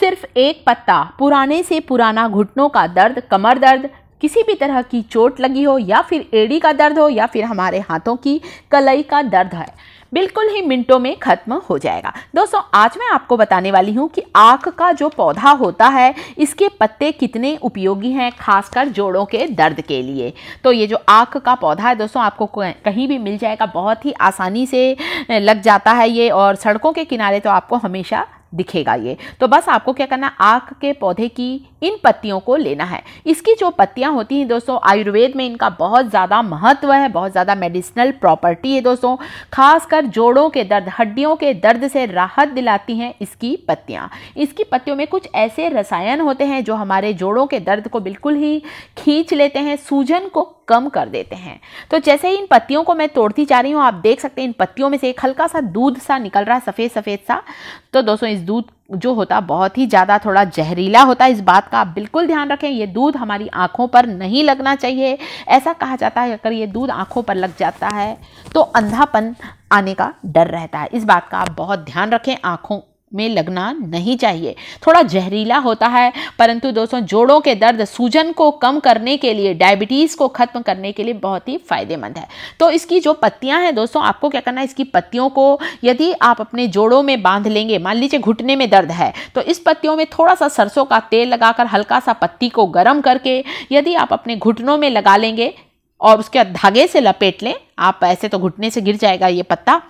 सिर्फ एक पत्ता पुराने से पुराना घुटनों का दर्द कमर दर्द किसी भी तरह की चोट लगी हो या फिर एड़ी का दर्द हो या फिर हमारे हाथों की कलई का दर्द है बिल्कुल ही मिनटों में ख़त्म हो जाएगा दोस्तों आज मैं आपको बताने वाली हूँ कि आँख का जो पौधा होता है इसके पत्ते कितने उपयोगी हैं खासकर जोड़ों के दर्द के लिए तो ये जो आँख का पौधा है दोस्तों आपको कहीं भी मिल जाएगा बहुत ही आसानी से लग जाता है ये और सड़कों के किनारे तो आपको हमेशा दिखेगा ये तो बस आपको क्या करना आँख के पौधे की इन पत्तियों को लेना है इसकी जो पत्तियाँ होती हैं दोस्तों आयुर्वेद में इनका बहुत ज़्यादा महत्व है बहुत ज़्यादा मेडिसिनल प्रॉपर्टी है दोस्तों खासकर जोड़ों के दर्द हड्डियों के दर्द से राहत दिलाती हैं इसकी पत्तियाँ इसकी पत्तियों में कुछ ऐसे रसायन होते हैं जो हमारे जोड़ों के दर्द को बिल्कुल ही खींच लेते हैं सूजन को कम कर देते हैं तो जैसे ही इन पत्तियों को मैं तोड़ती जा रही हूँ आप देख सकते हैं इन पत्तियों में से एक हल्का सा दूध सा निकल रहा है सफ़ेद सफ़ेद सा तो दोस्तों इस दूध जो होता बहुत ही ज़्यादा थोड़ा जहरीला होता है इस बात का आप बिल्कुल ध्यान रखें ये दूध हमारी आँखों पर नहीं लगना चाहिए ऐसा कहा जाता है अगर ये दूध आँखों पर लग जाता है तो अंधापन आने का डर रहता है इस बात का आप बहुत ध्यान रखें आँखों में लगना नहीं चाहिए थोड़ा जहरीला होता है परंतु दोस्तों जोड़ों के दर्द सूजन को कम करने के लिए डायबिटीज़ को ख़त्म करने के लिए बहुत ही फ़ायदेमंद है तो इसकी जो पत्तियां हैं दोस्तों आपको क्या करना है इसकी पत्तियों को यदि आप अपने जोड़ों में बांध लेंगे मान लीजिए घुटने में दर्द है तो इस पत्तियों में थोड़ा सा सरसों का तेल लगाकर हल्का सा पत्ती को गर्म करके यदि आप अपने घुटनों में लगा लेंगे और उसके धागे से लपेट लें आप ऐसे तो घुटने से गिर जाएगा ये पत्ता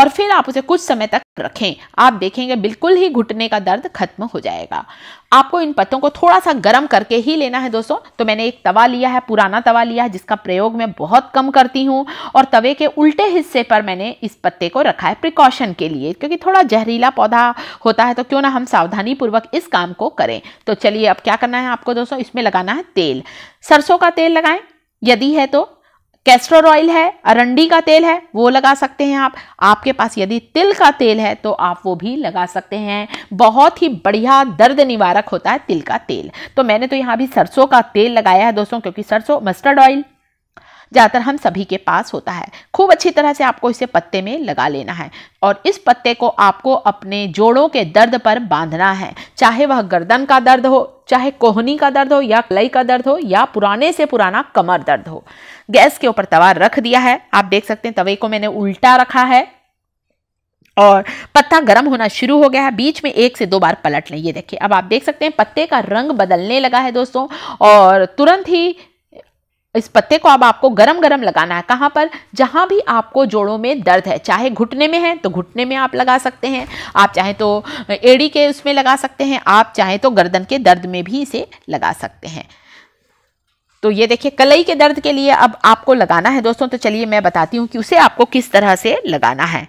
और फिर आप उसे कुछ समय तक रखें आप देखेंगे बिल्कुल ही घुटने का दर्द खत्म हो जाएगा आपको इन पत्तों को थोड़ा सा गर्म करके ही लेना है दोस्तों तो मैंने एक तवा लिया है पुराना तवा लिया है जिसका प्रयोग मैं बहुत कम करती हूँ और तवे के उल्टे हिस्से पर मैंने इस पत्ते को रखा है प्रिकॉशन के लिए क्योंकि थोड़ा जहरीला पौधा होता है तो क्यों ना हम सावधानीपूर्वक इस काम को करें तो चलिए अब क्या करना है आपको दोस्तों इसमें लगाना है तेल सरसों का तेल लगाएं यदि है तो कैस्टर ऑयल है अरंडी का तेल है वो लगा सकते हैं आप आपके पास यदि तिल का तेल है तो आप वो भी लगा सकते हैं बहुत ही बढ़िया दर्द निवारक होता है तिल का तेल तो मैंने तो यहाँ भी सरसों का तेल लगाया है दोस्तों क्योंकि सरसों मस्टर्ड ऑयल ज़्यादातर हम सभी के पास होता है खूब अच्छी तरह से आपको इसे पत्ते में लगा लेना है और इस पत्ते को आपको अपने जोड़ों के दर्द पर बांधना है चाहे वह गर्दन का दर्द हो चाहे कोहनी का दर्द हो या कलई का दर्द हो या पुराने से पुराना कमर दर्द हो गैस के ऊपर तवा रख दिया है आप देख सकते हैं तवे को मैंने उल्टा रखा है और पत्ता गर्म होना शुरू हो गया है बीच में एक से दो बार पलट लें ये देखिए अब आप देख सकते हैं पत्ते का रंग बदलने लगा है दोस्तों और तुरंत ही इस पत्ते को अब आपको गरम गरम लगाना है कहाँ पर जहाँ भी आपको जोड़ों में दर्द है चाहे घुटने में है तो घुटने में आप लगा सकते हैं आप चाहे तो एड़ी के उसमें लगा सकते हैं आप चाहे तो गर्दन के दर्द में भी इसे लगा सकते हैं तो ये देखिए कलई के दर्द के लिए अब आपको लगाना है दोस्तों तो चलिए मैं बताती हूँ कि उसे आपको किस तरह से लगाना है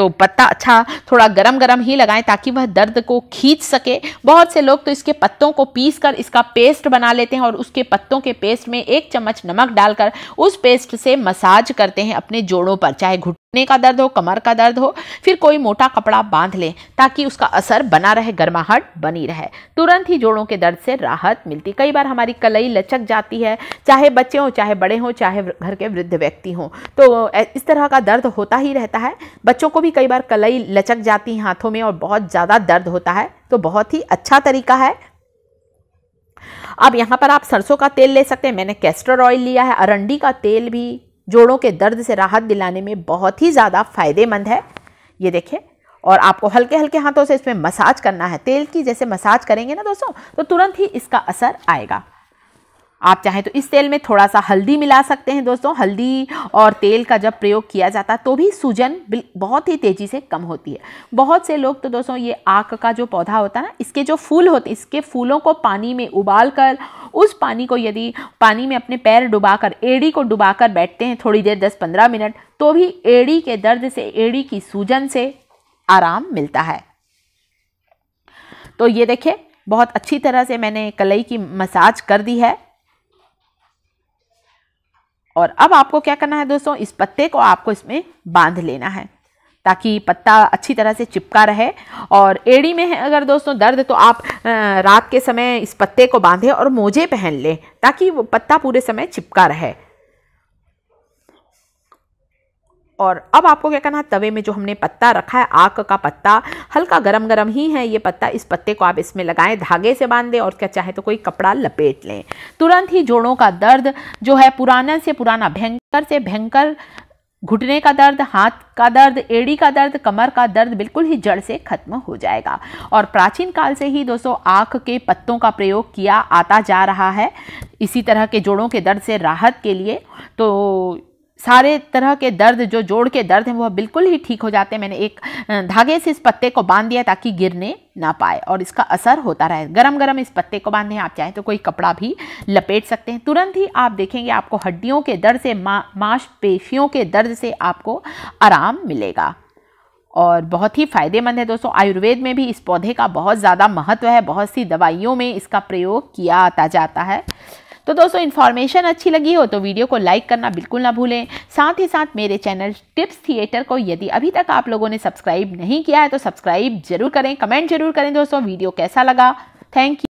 तो पत्ता अच्छा थोड़ा गरम गरम ही लगाएं ताकि वह दर्द को खींच सके बहुत से लोग तो इसके पत्तों को पीस कर इसका पेस्ट बना लेते हैं और उसके पत्तों के पेस्ट में एक चम्मच नमक डालकर उस पेस्ट से मसाज करते हैं अपने जोड़ों पर चाहे घुट ने का दर्द हो कमर का दर्द हो फिर कोई मोटा कपड़ा बांध लें ताकि उसका असर बना रहे गर्माहट बनी रहे तुरंत ही जोड़ों के दर्द से राहत मिलती कई बार हमारी कलई लचक जाती है चाहे बच्चे हों चाहे बड़े हों चाहे घर के वृद्ध व्यक्ति हों तो इस तरह का दर्द होता ही रहता है बच्चों को भी कई बार कलई लचक जाती है हाथों में और बहुत ज़्यादा दर्द होता है तो बहुत ही अच्छा तरीका है अब यहाँ पर आप सरसों का तेल ले सकते हैं मैंने कैस्टर ऑयल लिया है अरंडी का तेल भी जोड़ों के दर्द से राहत दिलाने में बहुत ही ज़्यादा फायदेमंद है ये देखें और आपको हल्के हल्के हाथों से इसमें मसाज करना है तेल की जैसे मसाज करेंगे ना दोस्तों तो तुरंत ही इसका असर आएगा आप चाहें तो इस तेल में थोड़ा सा हल्दी मिला सकते हैं दोस्तों हल्दी और तेल का जब प्रयोग किया जाता है तो भी सूजन बहुत ही तेज़ी से कम होती है बहुत से लोग तो दोस्तों ये आँख का जो पौधा होता है ना इसके जो फूल होते इसके फूलों को पानी में उबाल कर उस पानी को यदि पानी में अपने पैर डुबा कर एड़ी को डुबा कर बैठते हैं थोड़ी देर दस पंद्रह मिनट तो भी एड़ी के दर्द से एड़ी की सूजन से आराम मिलता है तो ये देखिए बहुत अच्छी तरह से मैंने कलई की मसाज कर दी है और अब आपको क्या करना है दोस्तों इस पत्ते को आपको इसमें बांध लेना है ताकि पत्ता अच्छी तरह से चिपका रहे और एड़ी में है अगर दोस्तों दर्द तो आप रात के समय इस पत्ते को बांधें और मोजे पहन लें ताकि वो पत्ता पूरे समय चिपका रहे और अब आपको क्या करना है तवे में जो हमने पत्ता रखा है आक का पत्ता हल्का गरम गरम ही है ये पत्ता इस पत्ते को आप इसमें लगाएं धागे से बांध दें और क्या चाहे तो कोई कपड़ा लपेट लें तुरंत ही जोड़ों का दर्द जो है पुराना से पुराना भयंकर से भयंकर घुटने का दर्द हाथ का दर्द एड़ी का दर्द कमर का दर्द बिल्कुल ही जड़ से खत्म हो जाएगा और प्राचीन काल से ही दोस्तों आँख के पत्तों का प्रयोग किया आता जा रहा है इसी तरह के जोड़ों के दर्द से राहत के लिए तो सारे तरह के दर्द जो जोड़ के दर्द हैं वह बिल्कुल ही ठीक हो जाते हैं मैंने एक धागे से इस पत्ते को बांध दिया ताकि गिरने ना पाए और इसका असर होता रहे गरम गरम इस पत्ते को बांधें आप चाहें तो कोई कपड़ा भी लपेट सकते हैं तुरंत ही आप देखेंगे आपको हड्डियों के दर्द से मा मांसपेशियों के दर्द से आपको आराम मिलेगा और बहुत ही फ़ायदेमंद है दोस्तों आयुर्वेद में भी इस पौधे का बहुत ज़्यादा महत्व है बहुत सी दवाइयों में इसका प्रयोग किया आता जाता है तो दोस्तों इन्फॉर्मेशन अच्छी लगी हो तो वीडियो को लाइक करना बिल्कुल ना भूलें साथ ही साथ मेरे चैनल टिप्स थिएटर को यदि अभी तक आप लोगों ने सब्सक्राइब नहीं किया है तो सब्सक्राइब जरूर करें कमेंट जरूर करें दोस्तों वीडियो कैसा लगा थैंक यू